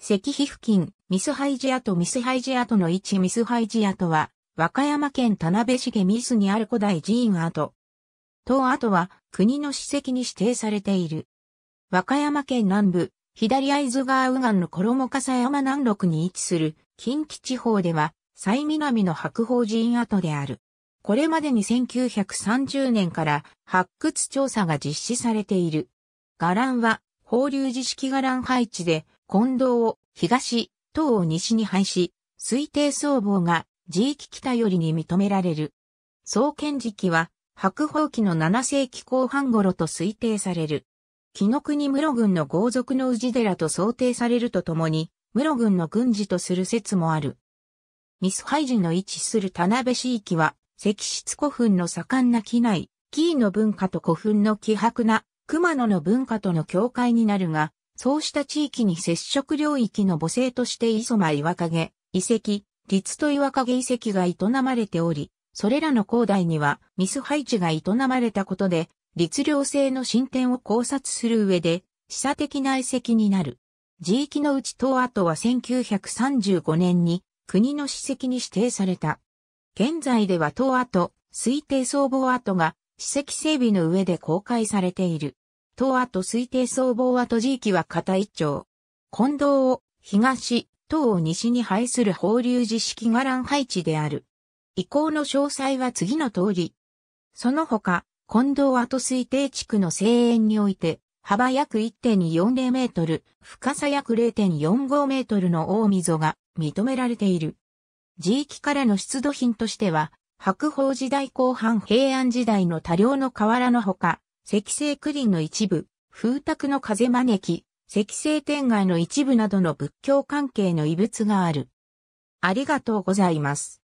石碑付近、ミスハイジアとミスハイジアとの位置ミスハイジアとは、和歌山県田辺市下ミスにある古代寺院跡。当跡は国の史跡に指定されている。和歌山県南部、左会津川右岸の衣笠山南麓に位置する近畿地方では、最南の白鳳寺院跡である。これまでに1930年から発掘調査が実施されている。伽藍は、法隆寺式伽藍配置で、近藤を東、東を西に配し、推定僧帽が地域北寄りに認められる。創建時期は白宝期の7世紀後半頃と推定される。紀の国室軍の豪族の氏寺と想定されるとともに、室軍の軍事とする説もある。ミスハイジの位置する田辺市域は、石室古墳の盛んな機内、キーの文化と古墳の希薄な熊野の文化との境界になるが、そうした地域に接触領域の母性として磯間岩影、遺跡、立と岩影遺跡が営まれており、それらの広大にはミス配置が営まれたことで、律令性の進展を考察する上で、示唆的な遺跡になる。地域のうち東跡は1935年に国の史跡に指定された。現在では東跡、推定総合跡が史跡整備の上で公開されている。東跡推定総合跡地域は片一丁。近藤を東、東を西に配する放流寺式伽藍配置である。移行の詳細は次の通り。その他、近藤跡推定地区の西園において、幅約1.40メートル、深さ約0.45メートルの大溝が認められている。地域からの出土品としては、白鳳時代後半平安時代の多量の瓦のほか、積クリンの一部、風卓の風招き、石成天外の一部などの仏教関係の遺物がある。ありがとうございます。